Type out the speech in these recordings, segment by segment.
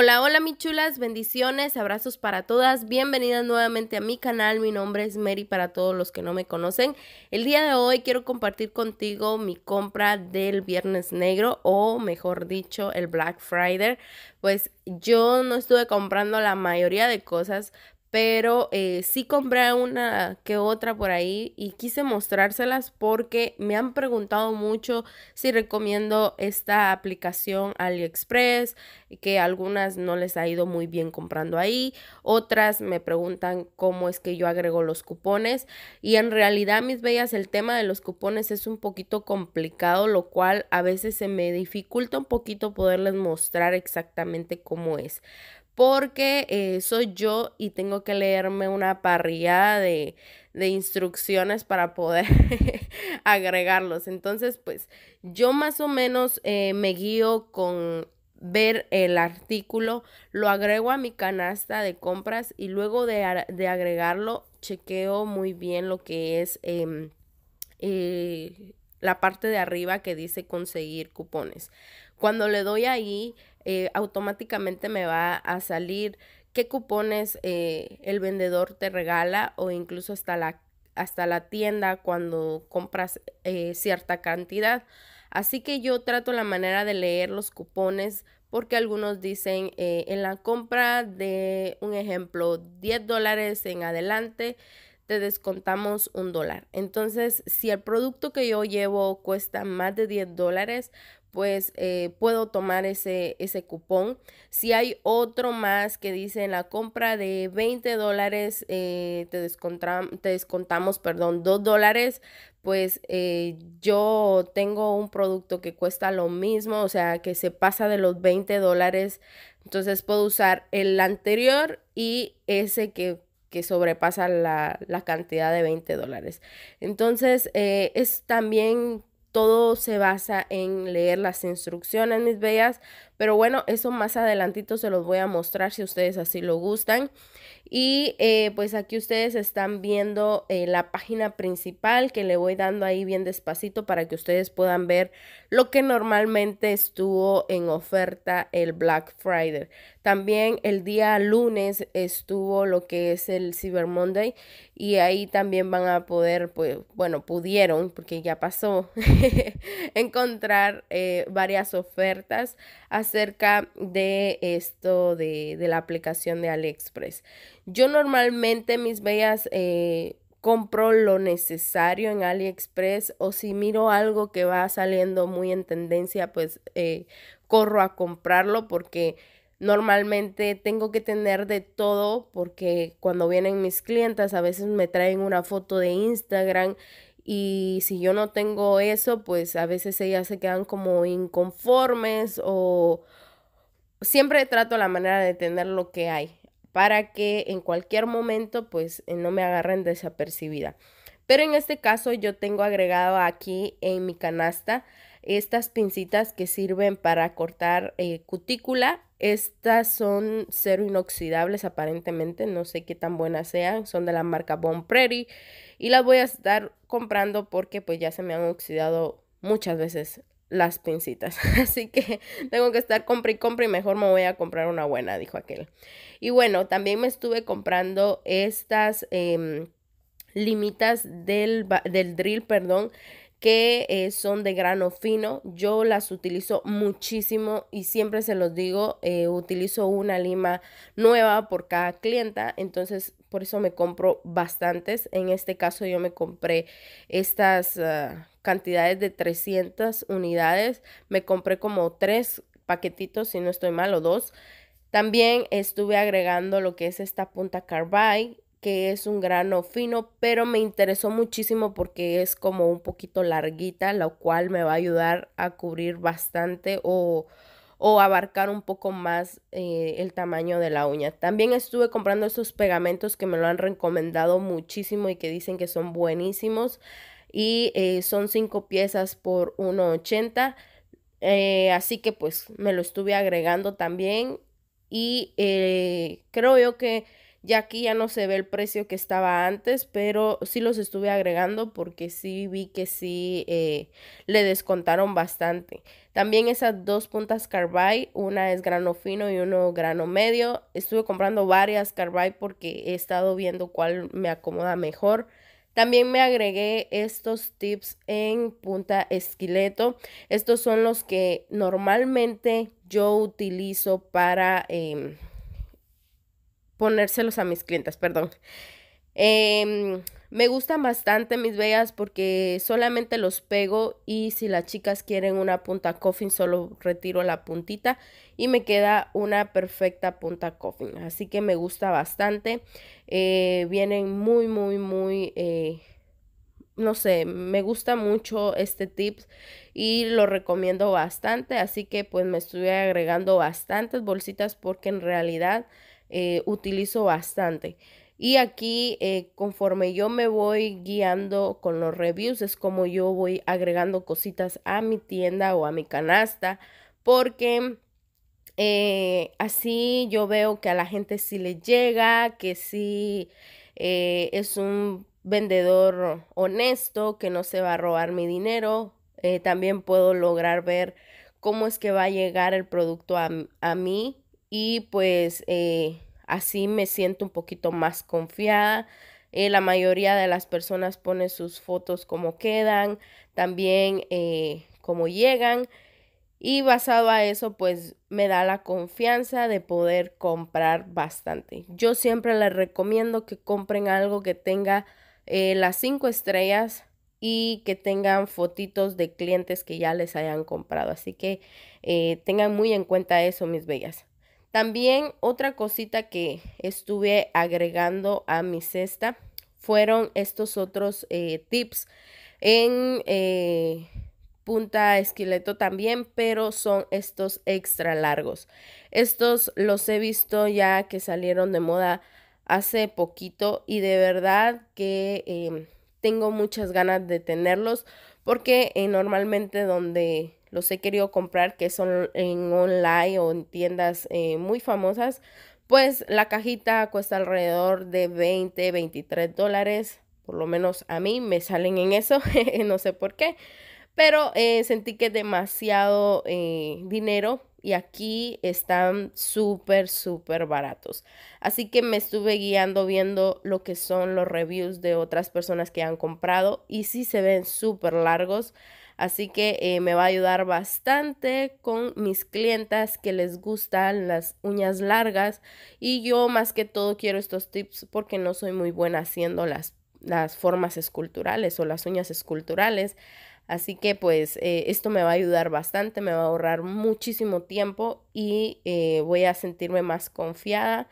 Hola, hola mis chulas, bendiciones, abrazos para todas, bienvenidas nuevamente a mi canal, mi nombre es Mary para todos los que no me conocen. El día de hoy quiero compartir contigo mi compra del Viernes Negro o mejor dicho el Black Friday, pues yo no estuve comprando la mayoría de cosas pero eh, sí compré una que otra por ahí y quise mostrárselas porque me han preguntado mucho si recomiendo esta aplicación AliExpress, que algunas no les ha ido muy bien comprando ahí, otras me preguntan cómo es que yo agrego los cupones y en realidad mis bellas el tema de los cupones es un poquito complicado, lo cual a veces se me dificulta un poquito poderles mostrar exactamente cómo es porque eh, soy yo y tengo que leerme una parrilla de, instrucciones para poder agregarlos. Entonces, pues yo más o menos eh, me guío con ver el artículo, lo agrego a mi canasta de compras y luego de, agregarlo chequeo muy bien lo que es em, eh, la parte de arriba que dice conseguir cupones. Cuando le doy ahí, eh, automáticamente me va a salir qué cupones eh, el vendedor te regala o incluso hasta la, hasta la tienda cuando compras eh, cierta cantidad. Así que yo trato la manera de leer los cupones porque algunos dicen en la compra de un ejemplo 10 dólares en adelante te descontamos un dólar. Entonces, si el producto que yo llevo cuesta más de 10 dólares, pues eh, puedo tomar ese, ese cupón. Si hay otro más que dice en la compra de 20 dólares, eh, te, te, descontamos, perdón, 2 dólares, pues eh, yo tengo un producto que cuesta lo mismo, o sea, que se pasa de los 20 dólares. Entonces puedo usar el anterior y ese que que sobrepasa la, cantidad de 20 dólares. Entonces, eh, es también todo se basa en leer las instrucciones, mis bellas, pero bueno, eso más adelantito se los voy a mostrar si ustedes así lo gustan. Y eh, pues aquí ustedes están viendo eh, la página principal que le voy dando ahí bien despacito para que ustedes puedan ver lo que normalmente estuvo en oferta el Black Friday. También el día lunes estuvo lo que es el Cyber Monday y ahí también van a poder, pues bueno, pudieron, porque ya pasó, encontrar eh, varias ofertas. Así acerca de esto de, la aplicación de AliExpress. Yo normalmente mis bellas eh, compro lo necesario en AliExpress o si miro algo que va saliendo muy en tendencia, pues eh, corro a comprarlo porque normalmente tengo que tener de todo porque cuando vienen mis clientas a veces me traen una foto de Instagram y si yo no tengo eso, pues a veces ellas se quedan como inconformes o siempre trato la manera de tener lo que hay para que en cualquier momento pues eh, no me agarren desapercibida. Pero en este caso yo tengo agregado aquí en mi canasta estas pincitas que sirven para cortar eh, cutícula estas son cero inoxidables aparentemente, no sé qué tan buenas sean, son de la marca Bon Prairie y las voy a estar comprando porque pues ya se me han oxidado muchas veces las pincitas. Así que tengo que estar compra y compra y mejor me voy a comprar una buena, dijo aquel. Y bueno, también me estuve comprando estas em, limitas del, del drill, perdón, que eh, son de grano fino. Yo las utilizo muchísimo y siempre se los digo, eh, utilizo una lima nueva por cada clienta, entonces por eso me compro bastantes. En este caso yo me compré estas ah, cantidades de 300 unidades, me compré como tres paquetitos, si no estoy mal, o dos. También estuve agregando lo que es esta punta carbide que es un grano fino, pero me interesó muchísimo porque es como un poquito larguita, lo cual me va a ayudar a cubrir bastante o, abarcar un poco más eh, el tamaño de la uña. También estuve comprando estos pegamentos que me lo han recomendado muchísimo y que dicen que son buenísimos y eh, son 5 piezas por 1,80. Eh, así que pues me lo estuve agregando también y creo yo que ya aquí ya no se ve el precio que estaba antes, pero sí los estuve agregando porque sí vi que sí eh, le descontaron bastante. También esas dos puntas carbide, una es grano fino y uno grano medio. Estuve comprando varias carbide porque he estado viendo cuál me acomoda mejor. También me agregué estos tips en punta esqueleto. Estos son los que normalmente yo utilizo para... Em, ponérselos a mis clientes, perdón. Em, me gustan bastante mis vellas porque solamente los pego y si las chicas quieren una punta coffin solo retiro la puntita y me queda una perfecta punta coffin. Así que me gusta bastante. Eh, vienen muy, muy, muy... Eh, no sé, me gusta mucho este tip y lo recomiendo bastante. Así que pues me estoy agregando bastantes bolsitas porque en realidad eh, utilizo bastante. Y aquí, eh, conforme yo me voy guiando con los reviews, es como yo voy agregando cositas a mi tienda o a mi canasta, porque eh, así yo veo que a la gente si le llega, que sí es un vendedor honesto, que no se va a robar mi dinero. también puedo lograr ver cómo es que va a llegar el producto a, a mí y pues eh, así me siento un poquito más confiada. Eh, la mayoría de las personas pone sus fotos como quedan, también eh, como llegan. Y basado a eso, pues me da la confianza de poder comprar bastante. Yo siempre les recomiendo que compren algo que tenga las cinco estrellas y que tengan fotitos de clientes que ya les hayan comprado. Así que tengan muy en cuenta eso, mis bellas. También otra cosita que estuve agregando a mi cesta fueron estos otros eh, tips en eh, punta esqueleto también, pero son estos extra largos. Estos los he visto ya que salieron de moda hace poquito y de verdad que em, tengo muchas ganas de tenerlos porque eh, normalmente donde los he querido comprar que son en online o en tiendas eh, muy famosas, pues la cajita cuesta alrededor de 20, 23 dólares, por lo menos a mí me salen en eso, no sé por qué, pero eh, sentí que es demasiado eh, dinero y aquí están súper, súper baratos. Así que me estuve guiando viendo lo que son los reviews de otras personas que han comprado y sí se ven súper largos. Así que eh, me va a ayudar bastante con mis clientas que les gustan las uñas largas. Y yo más que todo quiero estos tips porque no soy muy buena haciendo las, formas esculturales o las uñas esculturales. Así que pues eh, esto me va a ayudar bastante, me va a ahorrar muchísimo tiempo y eh, voy a sentirme más confiada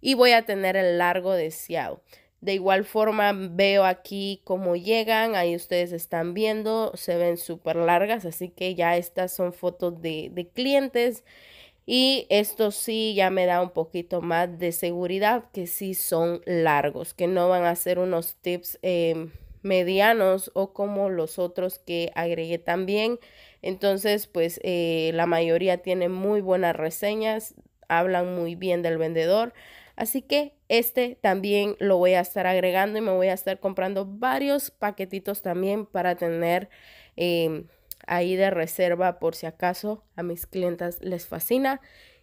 y voy a tener el largo deseado. De igual forma veo aquí cómo llegan, ahí ustedes están viendo, se ven súper largas, así que ya estas son fotos de, clientes. Y esto sí ya me da un poquito más de seguridad que sí son largos, que no van a ser unos tips em, medianos o como los otros que agregué también. Entonces, pues eh, la mayoría tienen muy buenas reseñas, hablan muy bien del vendedor. Así que este también lo voy a estar agregando y me voy a estar comprando varios paquetitos también para tener em, ahí de reserva por si acaso a mis clientas les fascina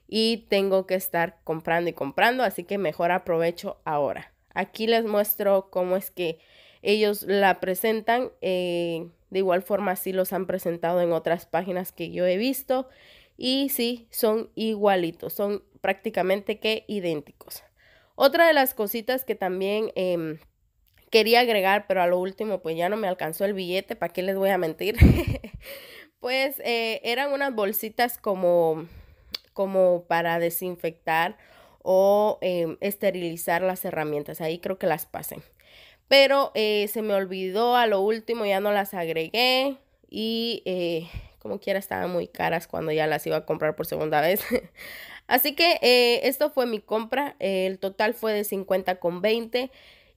y tengo que estar comprando y comprando, así que mejor aprovecho ahora. Aquí les muestro cómo es que ellos la presentan. Eh, de igual forma, si los han presentado en otras páginas que yo he visto. Y sí, son igualitos, son prácticamente que idénticos. Otra de las cositas que también em, quería agregar, pero a lo último pues ya no me alcanzó el billete, ¿para qué les voy a mentir? pues eh, eran unas bolsitas como, como para desinfectar o em, esterilizar las herramientas. Ahí creo que las pasen. Pero eh, se me olvidó a lo último, ya no las agregué y eh, como quiera estaban muy caras cuando ya las iba a comprar por segunda vez. Así que eh, esto fue mi compra, eh, el total fue de 50 con 20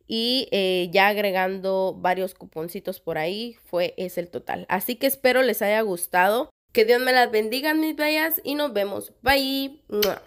y eh, ya agregando varios cuponcitos por ahí fue es el total. Así que espero les haya gustado, que Dios me las bendiga mis bellas y nos vemos. Bye.